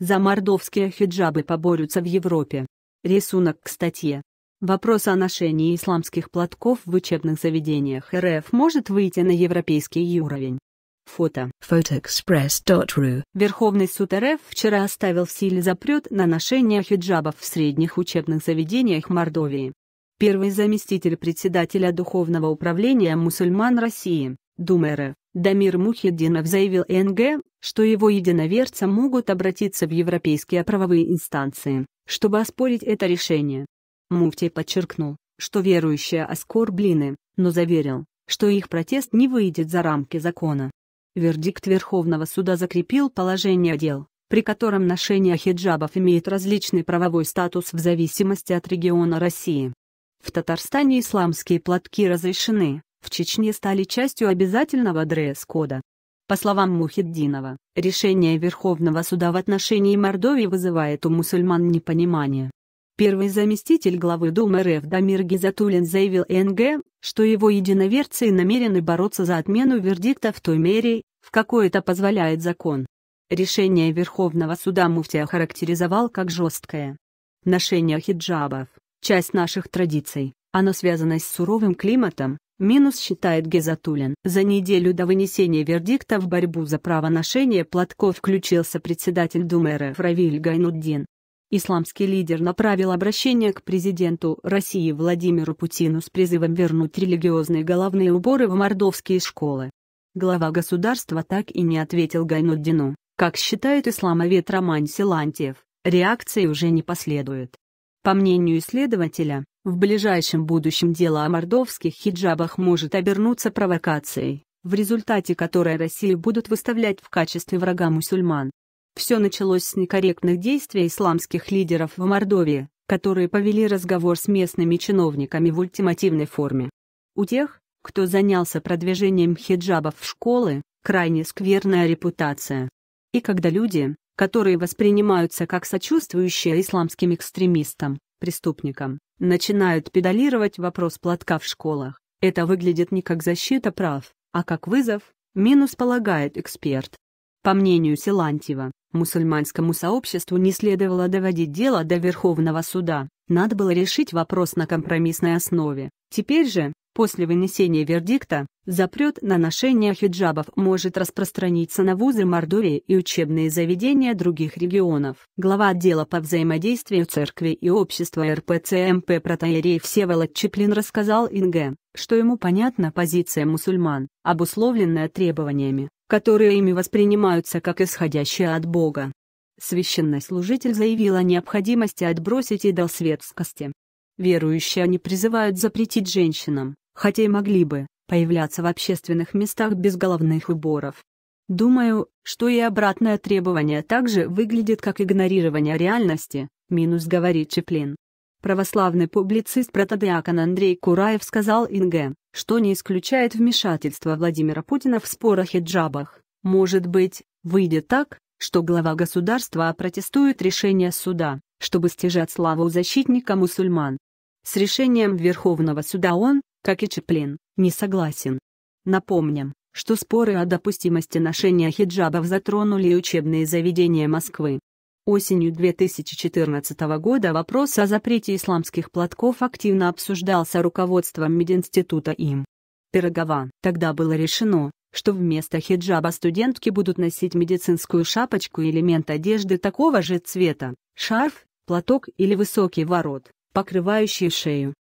За мордовские хиджабы поборются в Европе. Рисунок к статье. Вопрос о ношении исламских платков в учебных заведениях РФ может выйти на европейский уровень. Фото. Photoexpress.ru Верховный суд РФ вчера оставил в силе запрет на ношение хиджабов в средних учебных заведениях Мордовии. Первый заместитель председателя Духовного управления мусульман России, Думы Дамир Мухиддинов заявил НГ, что его единоверцы могут обратиться в европейские правовые инстанции, чтобы оспорить это решение. Муфтий подчеркнул, что верующие оскорблены, но заверил, что их протест не выйдет за рамки закона. Вердикт Верховного суда закрепил положение дел, при котором ношение хиджабов имеет различный правовой статус в зависимости от региона России. В Татарстане исламские платки разрешены, в Чечне стали частью обязательного дресс-кода. По словам Мухиддинова, решение Верховного суда в отношении Мордовии вызывает у мусульман непонимание. Первый заместитель главы Думы РФ Дамир Гизатуллин заявил НГ, что его единоверцы намерены бороться за отмену вердикта в той мере, в какой это позволяет закон. Решение Верховного суда муфтия охарактеризовал как жесткое. Ношение хиджабов – часть наших традиций, оно связано с суровым климатом, Минус считает Гезатулин. За неделю до вынесения вердикта в борьбу за право ношения платков включился председатель Думы РФ Равиль Гайнуддин. Исламский лидер направил обращение к президенту России Владимиру Путину с призывом вернуть религиозные головные уборы в мордовские школы. Глава государства так и не ответил Гайнуддину. Как считает исламовед Роман Силантьев, реакции уже не последует. По мнению исследователя, в ближайшем будущем дело о мордовских хиджабах может обернуться провокацией, в результате которой Россию будут выставлять в качестве врага мусульман. Все началось с некорректных действий исламских лидеров в Мордовии, которые повели разговор с местными чиновниками в ультимативной форме. У тех, кто занялся продвижением хиджабов в школы, крайне скверная репутация. И когда люди, которые воспринимаются как сочувствующие исламским экстремистам, преступникам. Начинают педалировать вопрос платка в школах. Это выглядит не как защита прав, а как вызов, минус полагает эксперт. По мнению Силантьева, мусульманскому сообществу не следовало доводить дело до Верховного суда, надо было решить вопрос на компромиссной основе. Теперь же, после вынесения вердикта, запрет на ношение хиджабов может распространиться на вузы Мордовии и учебные заведения других регионов. Глава отдела по взаимодействию церкви и общества РПЦМП протоиерей Всеволод Чеплин рассказал НГ, что ему понятна позиция мусульман, обусловленная требованиями, которые ими воспринимаются как исходящие от Бога. Священнослужитель заявил о необходимости отбросить идол светскости. Верующие они призывают запретить женщинам, хотя и могли бы, появляться в общественных местах без головных уборов. Думаю, что и обратное требование также выглядит как игнорирование реальности, минус говорит Чеплин. Православный публицист протодиакон Андрей Кураев сказал Инге, что не исключает вмешательства Владимира Путина в спорах и джабах. Может быть, выйдет так, что глава государства опротестует решение суда, чтобы стяжать славу защитника мусульман. С решением Верховного суда он, как и Чаплин, не согласен. Напомним, что споры о допустимости ношения хиджабов затронули и учебные заведения Москвы. Осенью 2014 года вопрос о запрете исламских платков активно обсуждался руководством мединститута им. Пирогова. Тогда было решено, что вместо хиджаба студентки будут носить медицинскую шапочку и элемент одежды такого же цвета, шарф, платок или высокий ворот, покрывающий шею.